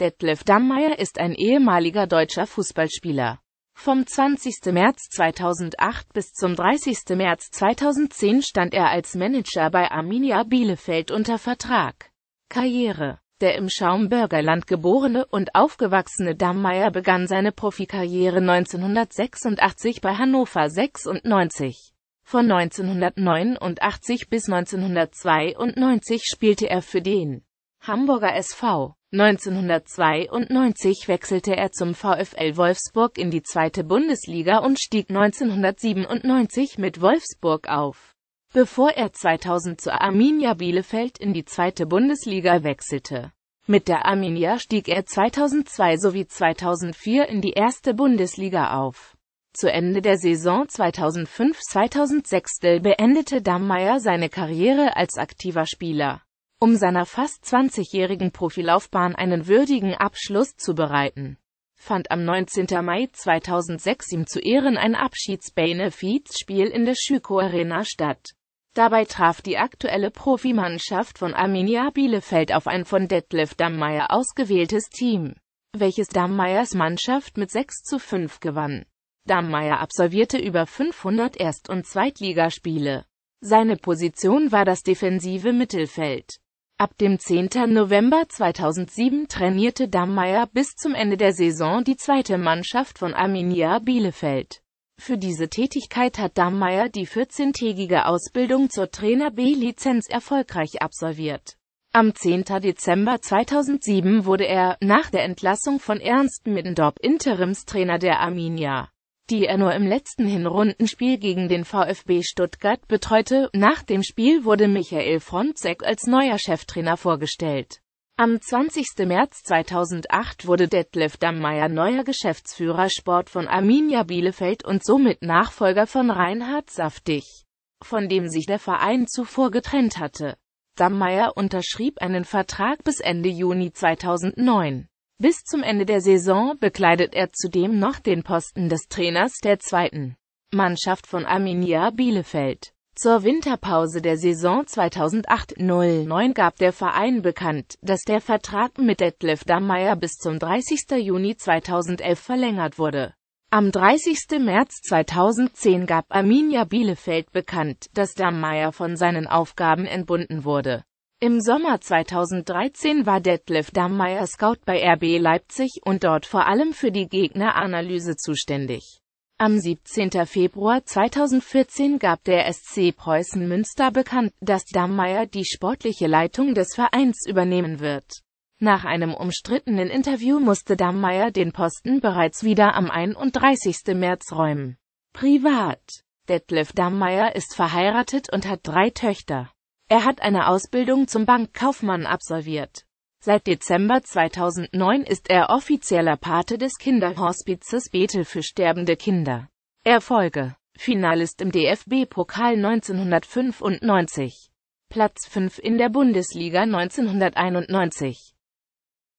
Detlef Dammeier ist ein ehemaliger deutscher Fußballspieler. Vom 20. März 2008 bis zum 30. März 2010 stand er als Manager bei Arminia Bielefeld unter Vertrag. Karriere Der im Schaumburgerland geborene und aufgewachsene Dammeier begann seine Profikarriere 1986 bei Hannover 96. Von 1989 bis 1992 spielte er für den Hamburger SV. 1992 wechselte er zum VfL Wolfsburg in die zweite Bundesliga und stieg 1997 mit Wolfsburg auf, bevor er 2000 zu Arminia Bielefeld in die zweite Bundesliga wechselte. Mit der Arminia stieg er 2002 sowie 2004 in die erste Bundesliga auf. Zu Ende der Saison 2005-2006 beendete Dammeier seine Karriere als aktiver Spieler um seiner fast 20-jährigen Profilaufbahn einen würdigen Abschluss zu bereiten. Fand am 19. Mai 2006 ihm zu Ehren ein Abschieds-Benefiz-Spiel in der Schüko Arena statt. Dabei traf die aktuelle Profimannschaft von Arminia Bielefeld auf ein von Detlef Dammeier ausgewähltes Team, welches Dammeiers Mannschaft mit 6 zu 5 gewann. Dammeier absolvierte über 500 Erst- und Zweitligaspiele. Seine Position war das defensive Mittelfeld. Ab dem 10. November 2007 trainierte Dammeier bis zum Ende der Saison die zweite Mannschaft von Arminia Bielefeld. Für diese Tätigkeit hat Dammeier die 14-tägige Ausbildung zur Trainer B-Lizenz erfolgreich absolviert. Am 10. Dezember 2007 wurde er, nach der Entlassung von Ernst Middendorp, Interimstrainer der Arminia die er nur im letzten Hinrundenspiel gegen den VfB Stuttgart betreute. Nach dem Spiel wurde Michael Frontzek als neuer Cheftrainer vorgestellt. Am 20. März 2008 wurde Detlef Dammeier neuer Geschäftsführer Sport von Arminia Bielefeld und somit Nachfolger von Reinhard Saftig, von dem sich der Verein zuvor getrennt hatte. Dammeier unterschrieb einen Vertrag bis Ende Juni 2009. Bis zum Ende der Saison bekleidet er zudem noch den Posten des Trainers der zweiten Mannschaft von Arminia Bielefeld. Zur Winterpause der Saison 2008-09 gab der Verein bekannt, dass der Vertrag mit Detlef Dammeier bis zum 30. Juni 2011 verlängert wurde. Am 30. März 2010 gab Arminia Bielefeld bekannt, dass Dammeier von seinen Aufgaben entbunden wurde. Im Sommer 2013 war Detlef Dammeier Scout bei RB Leipzig und dort vor allem für die Gegneranalyse zuständig. Am 17. Februar 2014 gab der SC Preußen Münster bekannt, dass Dammeier die sportliche Leitung des Vereins übernehmen wird. Nach einem umstrittenen Interview musste Dammeier den Posten bereits wieder am 31. März räumen. Privat Detlef Dammeier ist verheiratet und hat drei Töchter. Er hat eine Ausbildung zum Bankkaufmann absolviert. Seit Dezember 2009 ist er offizieller Pate des Kinderhospizes Bethel für sterbende Kinder. Erfolge Finalist im DFB-Pokal 1995, Platz 5 in der Bundesliga 1991.